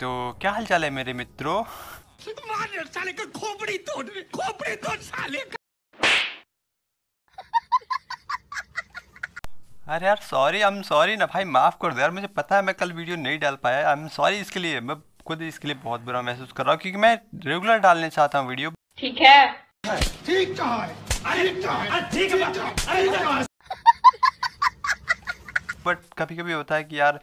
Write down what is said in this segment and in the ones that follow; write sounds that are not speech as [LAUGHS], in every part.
तो क्या हाल चाल है मेरे मित्रों साले का खोपड़ी तोड़ खोपड़ी तोड़ साले अरे यार सॉरी आई एम सॉरी ना भाई माफ़ कर दो यार मुझे पता है मैं कल वीडियो नहीं डाल पाया आई एम सॉरी इसके लिए मैं खुद इसके लिए बहुत बुरा महसूस कर रहा हूँ क्योंकि मैं रेगुलर डालने चाहता हूँ वीडियो ठीक है ठीक है ठीक है बट कभी कभी होता है कि यार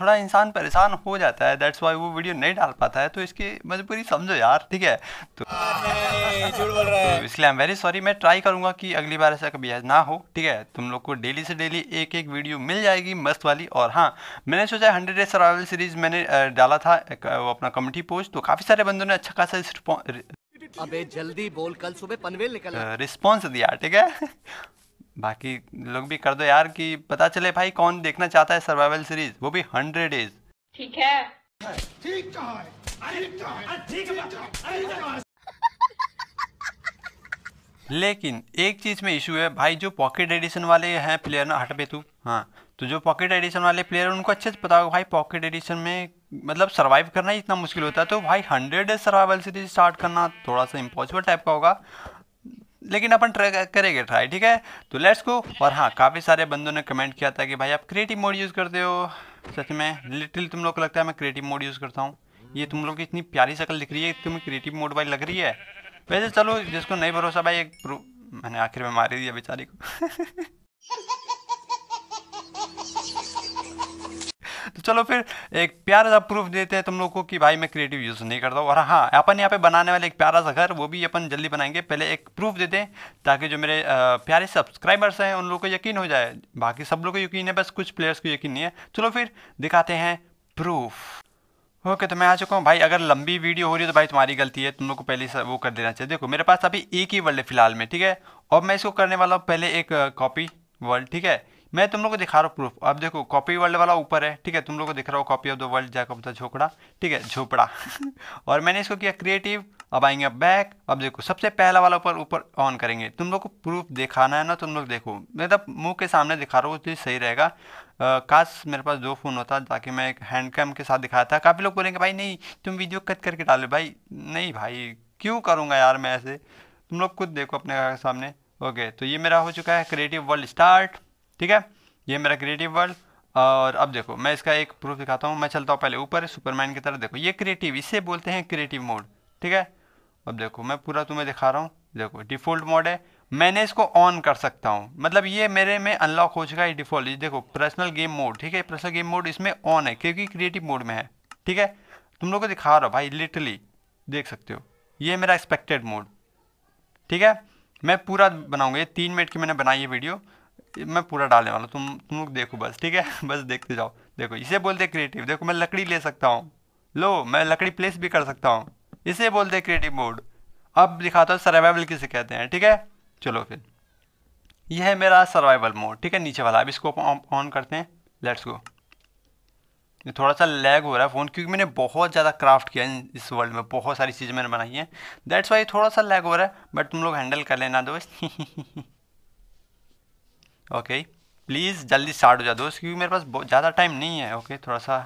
थोड़ा इंसान परेशान हो जाता है दैट्स वाई वो वीडियो नहीं डाल पाता है तो इसकी मजबूरी समझो यार ठीक है तो, तो इसलिए आई एम वेरी सॉरी मैं ट्राई करूंगा कि अगली बार ऐसा कभी ना हो ठीक है तुम लोग को डेली से डेली एक एक वीडियो मिल जाएगी मस्त वाली और हाँ मैंने सोचा हंड्रेड डेज सर्वाइवल सीरीज मैंने डाला था वो अपना कमेटी पोस्ट तो काफ़ी सारे बंदों ने अच्छा खासा अबे जल्दी बोल कल सुबह पनवेल निकल रिस्पॉन्स दिया ठीक है बाकी लोग भी कर दो यार कि पता चले भाई कौन देखना चाहता है सर्वाइवल सीरीज वो भी हंड्रेड डेज ठीक है ठीक लेकिन एक चीज में इशू है भाई जो पॉकेट एडिशन वाले हैं प्लेयर ना हट पे तू हाँ तो जो पॉकेट एडिशन वाले प्लेयर उनको अच्छे से पता होगा भाई पॉकेट एडिशन में मतलब सर्वाइव करना ही इतना मुश्किल होता है तो भाई हंड्रेड सर्वाइवल सीरीज स्टार्ट करना थोड़ा सा इम्पॉसिबल टाइप का होगा लेकिन अपन ट्राई करेंगे ट्राई ठीक है तो लेट्स गो और हाँ काफ़ी सारे बंदों ने कमेंट किया था कि भाई आप क्रिएटिव मोड यूज़ करते हो सच में लिटिल तुम लोग को लगता है मैं क्रिएटिव मोड यूज़ करता हूँ ये तुम लोग की इतनी प्यारी शक्ल दिख रही है तुम्हें क्रिएटिव मोड भाई लग रही है वैसे चलो जिसको नहीं भरोसा भाई एक मैंने आखिर में मारी दिया बेचारी को [LAUGHS] तो चलो फिर एक प्यारा सा प्रूफ देते हैं तुम लोग को कि भाई मैं क्रिएटिव यूज़ नहीं करता हूँ और हाँ अपन यहाँ पे बनाने वाले एक प्यारा सा घर वो भी अपन जल्दी बनाएंगे पहले एक प्रूफ देते हैं ताकि जो मेरे प्यारे सब्सक्राइबर्स हैं उन लोग को यकीन हो जाए बाकी सब लोग को यकीन है बस कुछ प्लेयर्स को यकीन नहीं है चलो फिर दिखाते हैं प्रूफ ओके okay, तो मैं आ चुका हूँ भाई अगर लंबी वीडियो हो रही है तो भाई तुम्हारी गलती है तुम लोग को पहले से वो कर देना चाहिए देखो मेरे पास अभी एक ही वर्ल्ड है फिलहाल में ठीक है और मैं इसको करने वाला हूँ पहले एक कॉपी वर्ल्ड ठीक है मैं तुम लोग को दिखा रहा हूँ प्रूफ अब देखो कॉपी वर्ल्ड वाला ऊपर है ठीक है तुम लोग को दिख रहा हो copy of the world of the झोपड़ा ठीक है झोपड़ा [LAUGHS] और मैंने इसको किया क्रिएटिव अब आएंगे अब बैक अब देखो सबसे पहला वाला ऊपर ऊपर ऑन करेंगे तुम लोग को प्रूफ दिखाना है ना तुम लोग देखो मतलब मुंह के सामने दिखा रहा हूँ तो सही रहेगा काश मेरे पास दो फ़ोन होता ताकि मैं एक हैंड कैम के साथ दिखाया था काफ़ी लोग बोलेंगे भाई नहीं तुम वीडियो कट करके डालो भाई नहीं भाई क्यों करूँगा यार मैं ऐसे तुम लोग खुद देखो अपने सामने ओके तो ये मेरा हो चुका है क्रिएटिव वर्ल्ड स्टार्ट ठीक है ये मेरा क्रिएटिव वर्ल्ड और अब देखो मैं इसका एक प्रूफ दिखाता हूँ मैं चलता हूँ पहले ऊपर सुपरमैन की तरह देखो ये क्रिएटिव इसे बोलते हैं क्रिएटिव मोड ठीक है अब देखो मैं पूरा तुम्हें दिखा रहा हूँ देखो डिफ़ॉल्ट मोड है मैंने इसको ऑन कर सकता हूँ मतलब ये मेरे में अनलॉक हो चुका है डिफ़ॉल्ट देखो पर्सनल गेम मोड ठीक है पर्सनल गेम मोड इसमें ऑन है क्योंकि क्रिएटिव मोड में है ठीक है तुम लोग को दिखा रहा हो भाई लिटरली देख सकते हो ये मेरा एक्सपेक्टेड मोड ठीक है मैं पूरा बनाऊंगा ये तीन मिनट की मैंने बनाई है वीडियो मैं पूरा डालने वाला तुम तुम लोग देखो बस ठीक है [LAUGHS] बस देखते जाओ देखो इसे बोलते क्रिएटिव देखो मैं लकड़ी ले सकता हूँ लो मैं लकड़ी प्लेस भी कर सकता हूँ इसे बोलते क्रिएटिव मोड अब दिखाता हूँ सर्वाइवल किसे कहते हैं ठीक है चलो फिर यह है मेरा सर्वाइवल मोड ठीक है नीचे वाला अब इसको ऑन करते हैं लेट्स गो ये थोड़ा सा लैग हो रहा है फ़ोन क्योंकि मैंने बहुत ज़्यादा क्राफ्ट किया है इस वर्ल्ड में बहुत सारी चीज़ें मैंने बनाई हैं दैट्स वाई थोड़ा सा लैग हो रहा है बट तुम लोग हैंडल कर लेना दोस्त [LAUGHS] ओके प्लीज़ जल्दी स्टार्ट हो जाए दोस्त क्योंकि मेरे पास ज़्यादा टाइम नहीं है ओके okay, थोड़ा सा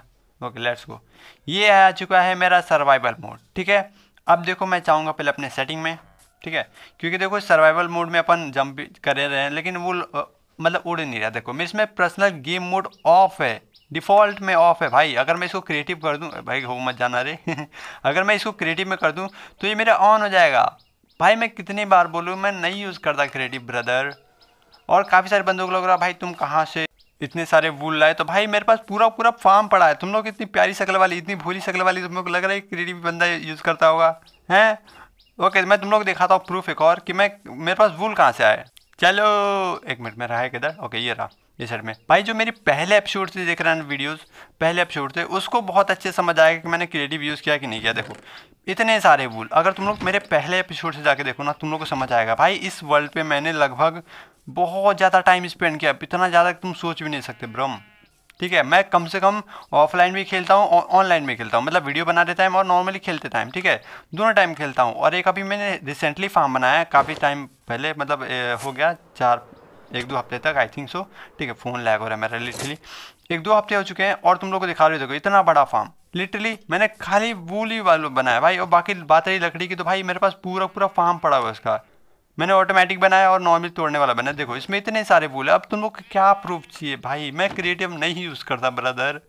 ओके लेट्स गो ये आ चुका है मेरा सर्वाइवल मोड ठीक है अब देखो मैं चाहूँगा पहले अपने सेटिंग में ठीक है क्योंकि देखो सर्वाइवल मोड में अपन जंप कर रहे हैं लेकिन वो मतलब उड़ नहीं रहा देखो मेरे इसमें पर्सनल गेम मोड ऑफ है डिफ़ॉल्ट में ऑफ है भाई अगर मैं इसको क्रिएटिव कर दूँ भाई हो मत जाना रे [LAUGHS] अगर मैं इसको क्रिएटिव में कर दूँ तो ये मेरा ऑन हो जाएगा भाई मैं कितनी बार बोलूँ मैं नहीं यूज़ करता क्रिएटिव ब्रदर और काफ़ी सारे बंदों को लग रहा भाई तुम कहाँ से इतने सारे वूल लाए तो भाई मेरे पास पूरा पूरा फार्म पड़ा है तुम लोग इतनी प्यारी शक्ल वाली इतनी भूरी शक्ल वाली तुम लोग लग रहा है क्रिएटिव बंदा यूज़ करता होगा हैं ओके मैं तुम लोग दिखाता हूँ प्रूफ एक और कि मैं मेरे पास वूल कहाँ से आए चलो एक मिनट में रहा है किधर ओके ये रहा ये सर में भाई जो मेरी पहले एपिसोड से देख रहे हैं वीडियोज पहले एपिसोड से उसको बहुत अच्छे समझ आएगा कि मैंने क्रिएटिव यूज़ किया कि नहीं किया देखो इतने सारे वूल अगर तुम लोग मेरे पहले एपिसोड से जाके देखो ना तुम लोग को समझ आएगा भाई इस वर्ल्ड पे मैंने लगभग बहुत ज़्यादा टाइम स्पेंड किया इतना ज़्यादा तुम सोच भी नहीं सकते ब्रह्म ठीक है मैं कम से कम ऑफलाइन भी खेलता हूँ और ऑनलाइन भी खेलता हूँ मतलब वीडियो बनाते टाइम और नॉर्मली खेलते टाइम ठीक है दोनों टाइम खेलता हूँ और एक अभी मैंने रिसेंटली फार्म बनाया काफ़ी टाइम पहले मतलब ए, हो गया चार एक दो हफ्ते तक आई थिंक सो ठीक है फ़ोन लैग हो रहा है मेरा लिटरली एक दो हफ्ते हो चुके हैं और तुम लोग को दिखा रहे देखो इतना बड़ा फार्म लिटरली मैंने खाली वूली वालों बनाया भाई और बाकी बात रही लकड़ी की तो भाई मेरे पास पूरा पूरा फार्म पड़ा हुआ है उसका मैंने ऑटोमेटिक बनाया और नॉर्मल तोड़ने वाला बनाया देखो इसमें इतने सारे फूल है अब तुम लोग क्या प्रूफ चाहिए भाई मैं क्रिएटिव नहीं यूज़ करता ब्रदर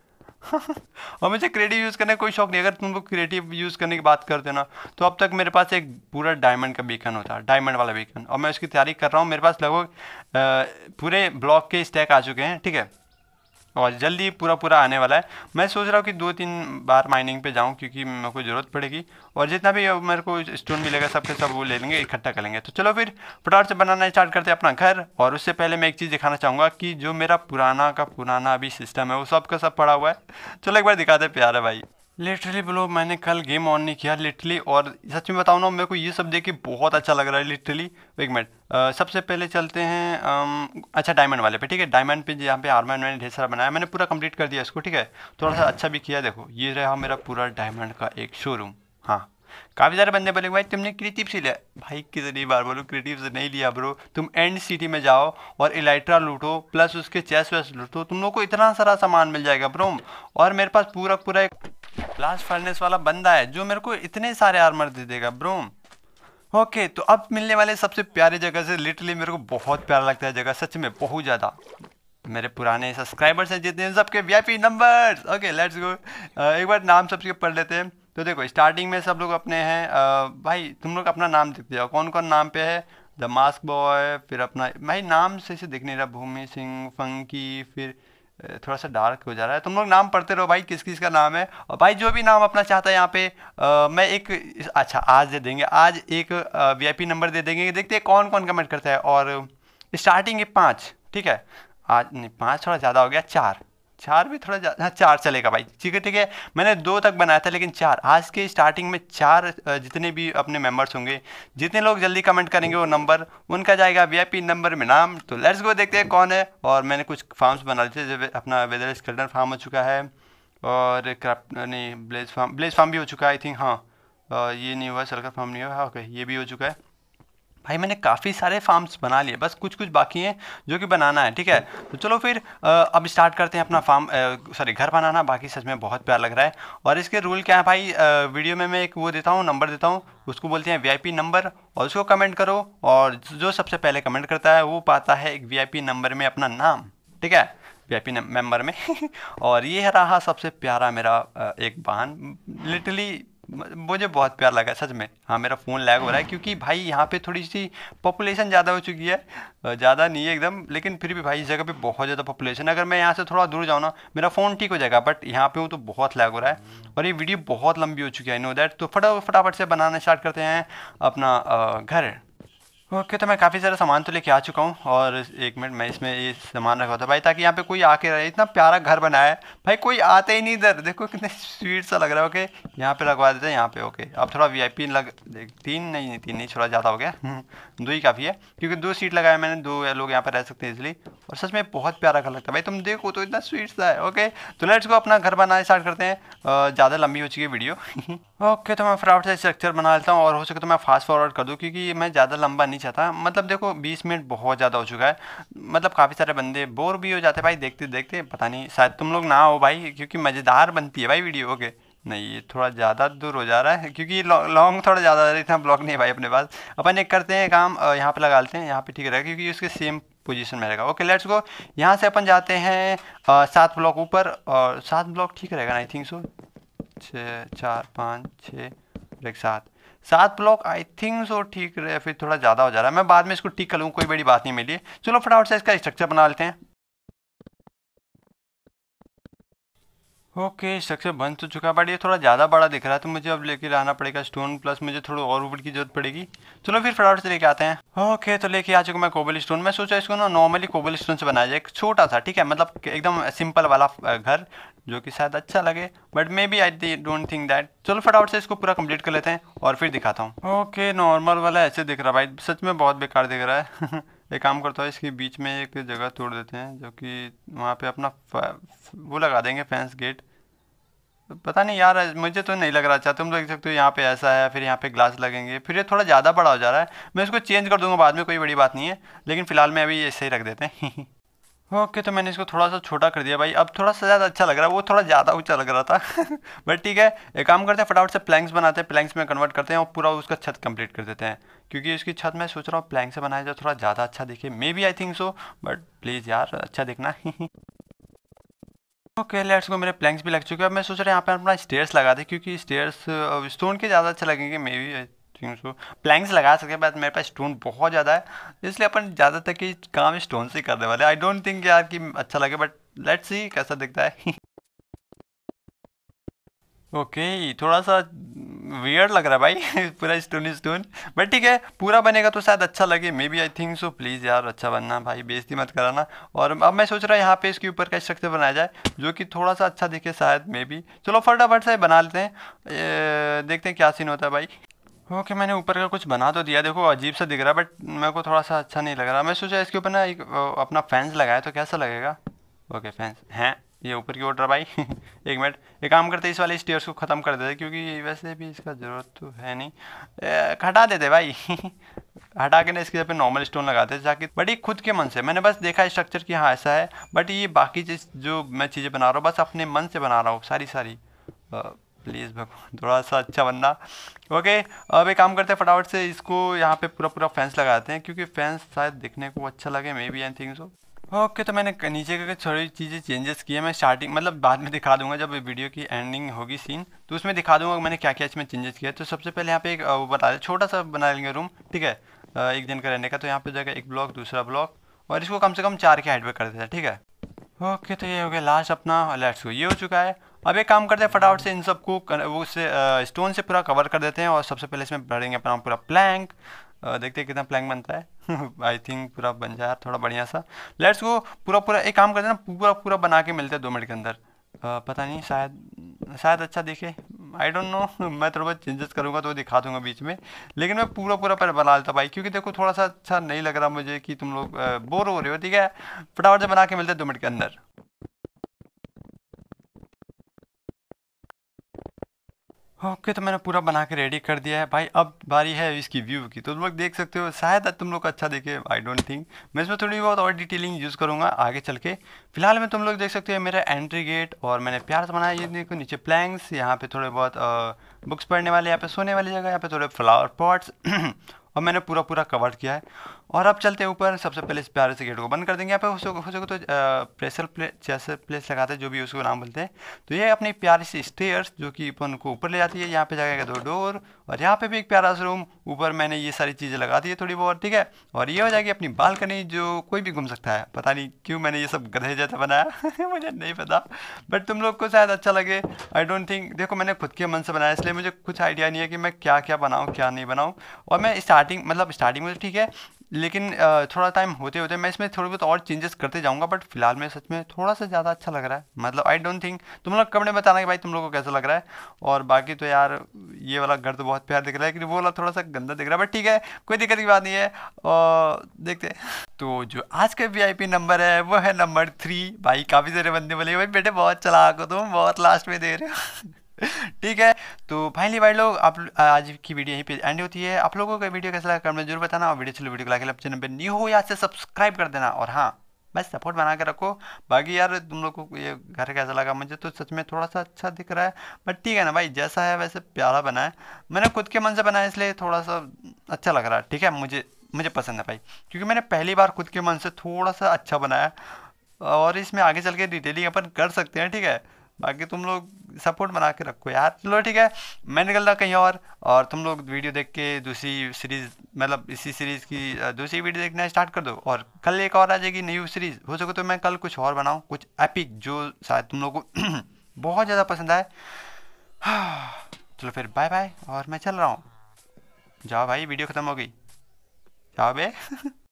[LAUGHS] और मुझे क्रिएटिव यूज़ करने का कोई शौक नहीं अगर तुम लोग क्रिएटिव यूज़ करने की बात करते ना तो अब तक मेरे पास एक पूरा डायमंड का बीकन होता है डायमंड वाला बीकन और मैं उसकी तैयारी कर रहा हूँ मेरे पास लगभग पूरे ब्लॉक के स्टैक आ चुके हैं ठीक है और जल्दी पूरा पूरा आने वाला है मैं सोच रहा हूँ कि दो तीन बार माइनिंग पे जाऊँ क्योंकि मेरे को ज़रूरत पड़ेगी और जितना भी मेरे को स्टोन मिलेगा सबके सब वो ले लेंगे इकट्ठा कर लेंगे तो चलो फिर फटाफट से बनाना स्टार्ट करते हैं अपना घर और उससे पहले मैं एक चीज़ दिखाना चाहूँगा कि जो मेरा पुराना का पुराना अभी सिस्टम है वो सब का सब पड़ा हुआ है चलो एक बार दिखाते प्यार है भाई लिटरली बोलो मैंने कल गेम ऑन नहीं किया लिटरली और सच में बताऊँ ना मेरे को ये सब देख के बहुत अच्छा लग रहा है लिटरली एक मिनट सबसे पहले चलते हैं आ, अच्छा डायमंड वाले पे ठीक है डायमंड पे यहाँ पे आर्मर मैंने ढेर सारा बनाया मैंने पूरा कंप्लीट कर दिया इसको ठीक है थोड़ा सा अच्छा भी किया देखो ये रहा मेरा पूरा डायमंड का एक शोरूम हाँ काफ़ी सारे बंदे बोले भाई तुमने क्रिएटिव से लिया भाई कितनी बार बोलो क्रिएटिव से नहीं लिया ब्रो तुम एंड सिटी में जाओ और इलाइट्रा लूटो प्लस उसके चेस वेस लूटो तुम लोग को इतना सारा सामान मिल जाएगा ब्रो और मेरे पास पूरा पूरा एक लास्ट फर्नेस वाला बंदा है जो मेरे को इतने सारे आर्मर दे देगा ब्रोम ओके okay, तो अब मिलने वाले सबसे प्यारे जगह से लिटरली मेरे को बहुत प्यारा लगता है जगह सच में बहुत ज़्यादा मेरे पुराने सब्सक्राइबर्स हैं जितने सबके we numbers okay let's go एक बार नाम सबके पढ़ लेते हैं तो देखो स्टार्टिंग में सब लोग अपने हैं आ, भाई तुम लोग अपना नाम दिख दिया कौन कौन नाम पे है द मास्क बॉय फिर अपना भाई नाम से से दिख नहीं रहा भूमि सिंह फंकी फिर थोड़ा सा डार्क हो जा रहा है तुम लोग नाम पढ़ते रहो भाई किस किस का नाम है और भाई जो भी नाम अपना चाहता है यहाँ पे आ, मैं एक अच्छा आज दे देंगे आज एक वीआईपी नंबर दे देंगे देखते हैं कौन कौन कमेंट करता है और स्टार्टिंग है पाँच ठीक है आज नहीं पाँच थोड़ा ज़्यादा हो गया चार चार भी थोड़ा ज़्यादा हाँ चार चलेगा भाई ठीक है ठीक है मैंने दो तक बनाया था लेकिन चार आज के स्टार्टिंग में चार जितने भी अपने मेंबर्स होंगे जितने लोग जल्दी कमेंट करेंगे वो नंबर उनका जाएगा वीआईपी नंबर में नाम तो लेट्स गो देखते हैं कौन है और मैंने कुछ फार्म्स बना लिए थे जब अपना वेदर स्केल्टन फार्म हो चुका है और क्राफ्ट नहीं ब्लेज फार्म ब्लेज फार्म भी हो चुका है आई थिंक हाँ ये नहीं हुआ सरकार फार्म नहीं हुआ ओके हाँ, ये भी हो चुका है भाई मैंने काफ़ी सारे फार्म्स बना लिए बस कुछ कुछ बाकी हैं जो कि बनाना है ठीक है तो चलो फिर अब स्टार्ट करते हैं अपना फार्म सॉरी घर बनाना बाकी सच में बहुत प्यार लग रहा है और इसके रूल क्या है भाई वीडियो में मैं एक वो देता हूँ नंबर देता हूँ उसको बोलते हैं वीआईपी नंबर और उसको कमेंट करो और जो सबसे पहले कमेंट करता है वो पाता है एक वीआईपी नंबर में अपना नाम ठीक है वीआईपी मेंबर में [LAUGHS] और ये रहा सबसे प्यारा मेरा एक बहन लिटरली मुझे बहुत प्यार लगा सच में हाँ मेरा फ़ोन लैग हो रहा है हाँ। क्योंकि भाई यहाँ पे थोड़ी सी पॉपुलेशन ज़्यादा हो चुकी है ज़्यादा नहीं है एकदम लेकिन फिर भी भाई इस जगह पे बहुत ज़्यादा पॉपुलेशन अगर मैं यहाँ से थोड़ा दूर जाऊँ ना मेरा फ़ोन ठीक हो जाएगा बट यहाँ पे हूँ तो बहुत लैग हो रहा है और ये वीडियो बहुत लंबी हो चुकी है नो दैट तो फटा फटाफट से बनाना स्टार्ट करते हैं अपना घर ओके okay, तो मैं काफ़ी सारा सामान तो लेके आ चुका हूँ और एक मिनट मैं इसमें ये सामान रखा था भाई ताकि यहाँ पे कोई आके रहे इतना प्यारा घर बनाया है भाई कोई आते ही नहीं इधर देखो कितने स्वीट सा लग रहा है ओके okay? यहाँ पे लगवा देते हैं यहाँ पे ओके okay? अब थोड़ा वीआईपी लग तीन नहीं नहीं तीन नहीं थोड़ा ज़्यादा हो गया हम्म, दो ही काफ़ी है क्योंकि दो सीट लगाया मैंने दो लोग यहाँ पर रह सकते हैं इसलिए और सच में बहुत प्यारा घर लगता है भाई तुम देखो तो इतना स्वीट सा है ओके तो लेट्स को अपना घर बनाना स्टार्ट करते हैं ज़्यादा लंबी हो चुकी है वीडियो ओके [LAUGHS] तो मैं फटाफट से स्ट्रक्चर बना लेता हूँ और हो सके तो मैं फास्ट फॉरवर्ड कर दूँ क्योंकि मैं ज़्यादा लंबा नहीं नहीं चाहता मतलब देखो बीस मिनट बहुत ज़्यादा हो चुका है मतलब काफ़ी सारे बंदे बोर भी हो जाते भाई देखते देखते पता नहीं शायद तुम लोग ना हो भाई क्योंकि मज़ेदार बनती है भाई वीडियो ओके नहीं ये थोड़ा ज़्यादा दूर हो जा रहा है क्योंकि लॉन्ग थोड़ा ज़्यादा इतना ब्लॉक नहीं है भाई अपने पास अपन एक करते हैं काम यहाँ पे लगा लेते हैं यहाँ पे ठीक रहेगा क्योंकि उसके सेम पोजीशन में रहेगा ओके लेट्स गो यहाँ से अपन जाते हैं सात ब्लॉक ऊपर और सात ब्लॉक ठीक रहेगा आई थिंक सो छः चार पाँच छः एक साथ सात ब्लॉक आई थिंक सो ठीक रहे फिर थोड़ा ज़्यादा हो जा रहा है मैं बाद में इसको ठीक कर लूँ कोई बड़ी बात नहीं मिली चलो फटाफट से इसका स्ट्रक्चर बना लेते हैं ओके स्ट्रक्चर बन तो चुका बट ये थोड़ा ज़्यादा बड़ा दिख रहा है तो मुझे अब लेके आना पड़ेगा स्टोन प्लस मुझे थोड़ा और वुड की जरूरत पड़ेगी चलो फिर फटाफट से लेके आते हैं ओके तो लेके आ चुका मैं कोबल स्टोन मैं सोचा इसको ना नॉर्मली कोबल स्टोन से बनाया जाए एक छोटा सा ठीक है मतलब एकदम सिंपल वाला घर जो कि शायद अच्छा लगे but maybe I don't think that चलो फटाफट से इसको पूरा कंप्लीट कर लेते हैं और फिर दिखाता हूँ ओके नॉर्मल वाला ऐसे दिख रहा भाई सच में बहुत बेकार दिख रहा है [LAUGHS] एक काम करता हूँ इसके बीच में एक जगह तोड़ देते हैं जो कि वहाँ पे अपना वो लगा देंगे फैंस गेट पता नहीं यार मुझे तो नहीं लग रहा अच्छा तुम देख सकते हो यहाँ पे ऐसा है फिर यहाँ पे ग्लास लगेंगे फिर ये थोड़ा ज़्यादा बड़ा हो जा रहा है मैं इसको चेंज कर दूँगा बाद में कोई बड़ी बात नहीं है लेकिन फ़िलहाल मैं अभी ऐसे ही रख देते हैं [LAUGHS] ओके okay, तो मैंने इसको थोड़ा सा छोटा कर दिया भाई अब थोड़ा सा ज़्यादा अच्छा लग रहा है वो थोड़ा ज़्यादा ऊंचा लग रहा था [LAUGHS] बट ठीक है एक काम करते हैं फटाफट से प्लैंक्स बनाते हैं प्लैंक्स में कन्वर्ट करते हैं और पूरा उसका छत कंप्लीट कर देते हैं क्योंकि उसकी छत मैं सोच रहा हूँ प्लैंक से बनाया जाए थोड़ा ज़्यादा अच्छा दिखे maybe I think so but please यार अच्छा देखना ओके [LAUGHS] okay, लेट्स को मेरे प्लैंक्स भी लग चुके हैं अब मैं सोच रहा हूँ यहाँ पर अपना स्टेयर्स लगा दें क्योंकि स्टेयर्स स्टोन के ज़्यादा अच्छा लगेंगे मे बी तीन सौ प्लैंक्स लगा सकते हैं बट मेरे पास स्टोन बहुत ज़्यादा है इसलिए अपन ज़्यादातर की काम स्टोन से करने वाले आई डोंट थिंक यार कि अच्छा लगे बट लेट्स सी कैसा दिखता है ओके [LAUGHS] okay, थोड़ा सा वियर्ड लग रहा है भाई [LAUGHS] पूरा स्टोन स्टोन बट ठीक है पूरा बनेगा तो शायद अच्छा लगे maybe I think so please यार अच्छा बनना भाई बेइज्जती मत कराना और अब मैं सोच रहा हूँ यहाँ पे इसके ऊपर का स्ट्रक्चर बनाया जाए जो कि थोड़ा सा अच्छा दिखे शायद मे बी चलो फटाफट से बना लेते हैं ए, देखते हैं क्या सीन होता है भाई ओके okay, मैंने ऊपर का कुछ बना तो दिया देखो अजीब सा दिख रहा है बट मेरे को थोड़ा सा अच्छा नहीं लग रहा मैं सोचा इसके ऊपर ना एक अपना फैंस लगाया तो कैसा लगेगा ओके okay, फैंस हैं ये ऊपर की ओर भाई [LAUGHS] एक मिनट एक काम करते इस वाले स्टेयर्स को ख़त्म कर देते क्योंकि वैसे भी इसका ज़रूरत तो है नहीं हटा देते भाई [LAUGHS] हटा के ना इसके पे नॉर्मल स्टोन लगाते जाके बट ये खुद के मन से मैंने बस देखा स्ट्रक्चर कि हाँ ऐसा है बट ये बाकी चीज़ जो मैं चीज़ें बना रहा हूँ बस अपने मन से बना रहा हूँ सारी सारी प्लीज़ भगवान थोड़ा सा अच्छा बनना ओके अब एक काम करते हैं फटाफट से इसको यहाँ पे पूरा पूरा फैंस लगाते हैं क्योंकि फैंस शायद देखने को अच्छा लगे maybe I think so okay okay, तो मैंने नीचे करके थोड़ी चीज़ें चेंजेस किए मैं स्टार्टिंग मतलब बाद में दिखा दूंगा जब वीडियो की एंडिंग होगी सीन तो उसमें दिखा दूंगा मैंने क्या क्या इसमें चेंजेस किया तो सबसे पहले यहाँ पे एक वो बता दें छोटा सा बना लेंगे रूम ठीक है एक दिन का रहने का तो यहाँ पे जाएगा एक ब्लॉक दूसरा ब्लॉक और इसको कम से कम चार के हाइट पर कर देते हैं ठीक है ओके okay, तो ये हो गया लास्ट अपना लेट्स को ये हो चुका है अब एक काम करते हैं फटाफट से इन सबको वो से स्टोन से पूरा कवर कर देते हैं और सबसे पहले इसमें भरेंगे अपना पूरा प्लैंक देखते हैं कितना प्लैंक बनता है आई [LAUGHS] थिंक पूरा बन जाए थोड़ा बढ़िया सा लेट्स गो पूरा पूरा एक काम करते हैं ना पूरा पूरा बना के मिलते हैं दो मिनट के अंदर पता नहीं शायद शायद अच्छा दिखे आई डोंट नो मैं थोड़ा बहुत चेंजेस करूँगा तो दिखा दूंगा बीच में लेकिन मैं पूरा पूरा पर बना लेता भाई क्योंकि देखो थोड़ा सा अच्छा नहीं लग रहा मुझे कि तुम लोग बोर हो रहे हो ठीक है फटाफट से बना के मिलते हैं दो मिनट के अंदर ओके okay, तो मैंने पूरा बना के रेडी कर दिया है भाई अब बारी है इसकी व्यू की तो तुम लोग देख सकते हो शायद तुम लोग अच्छा देखे आई डोंट थिंक मैं इसमें थोड़ी बहुत और डिटेलिंग यूज़ करूँगा आगे चल के फिलहाल में तुम लोग देख सकते हो मेरा एंट्री गेट और मैंने प्यार से बनाया ये देखो नीचे प्लैंक्स यहाँ पे थोड़े बहुत आ, बुक्स पढ़ने वाले यहाँ पे सोने वाली जगह यहाँ पे थोड़े फ्लावर पॉट्स [CLEARS THROAT] और मैंने पूरा पूरा कवर किया है और अब चलते हैं ऊपर सबसे पहले इस प्यारे से गेट को बंद कर देंगे यहाँ पे हो सको तो प्रेशर प्ले जैसे प्लेस लगाते हैं जो भी उसको नाम बोलते हैं तो ये अपनी प्यारी सी स्टेयर्स जो कि अपन को ऊपर ले जाती है यहाँ पे जाएगा दो डोर और यहाँ पे भी एक प्यारा सा रूम ऊपर मैंने ये सारी चीज़ें लगा दी है थोड़ी बहुत ठीक है और ये हो जाएगी अपनी बालकनी जो कोई भी घूम सकता है पता नहीं क्यों मैंने ये सब गधे जैसा बनाया [LAUGHS] मुझे नहीं पता बट तुम लोग को शायद अच्छा लगे आई डोंट थिंक देखो मैंने खुद के मन से बनाया इसलिए मुझे कुछ आइडिया नहीं है कि मैं क्या क्या बनाऊँ क्या नहीं बनाऊँ और मैं स्टार्टिंग मतलब स्टार्टिंग में तो ठीक है लेकिन थोड़ा टाइम होते होते मैं इसमें थोड़ी बहुत और चेंजेस करते जाऊँगा बट फिलहाल में सच में थोड़ा सा ज़्यादा अच्छा लग रहा है मतलब आई डोंट थिंक तुम लोग कमेंट में बताना कि भाई तुम लोग को कैसा लग रहा है और बाकी तो यार ये वाला घर तो बहुत प्यार दिख रहा है लेकिन वो वाला थोड़ा सा गंदा दिख रहा है बट ठीक है कोई दिक्कत की बात नहीं है और देखते तो जो आज का वी नंबर है वो है नंबर थ्री भाई काफ़ी सारे बंदे बोले भाई बेटे बहुत चला को तुम बहुत लास्ट में दे रहे हो ठीक है तो फाइनली भाई लोग आप आज की वीडियो यहीं पे एंड होती है आप लोगों को वीडियो कैसा लगा कमेंट में जरूर बताना और वीडियो चलो वीडियो को लाइक चैनल पे न्यू हो या से सब्सक्राइब कर देना और हाँ बस सपोर्ट बना के रखो बाकी यार तुम लोग को ये घर कैसा लगा मुझे तो सच में थोड़ा सा अच्छा दिख रहा है बट ठीक है ना भाई जैसा है वैसे प्यारा बना है मैंने खुद के मन से बनाया इसलिए थोड़ा सा अच्छा लग रहा है ठीक है मुझे मुझे पसंद है भाई क्योंकि मैंने पहली बार खुद के मन से थोड़ा सा अच्छा बनाया और इसमें आगे चल के डिटेलिंग अपन कर सकते हैं ठीक है बाकी तुम लोग सपोर्ट बना के रखो यार चलो ठीक है मैं निकल रहा कहीं और और तुम लोग वीडियो देख के दूसरी सीरीज़ मतलब इसी सीरीज़ की दूसरी वीडियो देखना स्टार्ट कर दो और कल एक और आ जाएगी न्यू सीरीज़ हो सके तो मैं कल कुछ और बनाऊँ कुछ एपिक जो शायद तुम लोग को [CLEARS THROAT] बहुत ज़्यादा पसंद आए [SIGHS] चलो फिर बाय बाय और मैं चल रहा हूँ जाओ भाई वीडियो ख़त्म हो गई जाओ बे [LAUGHS]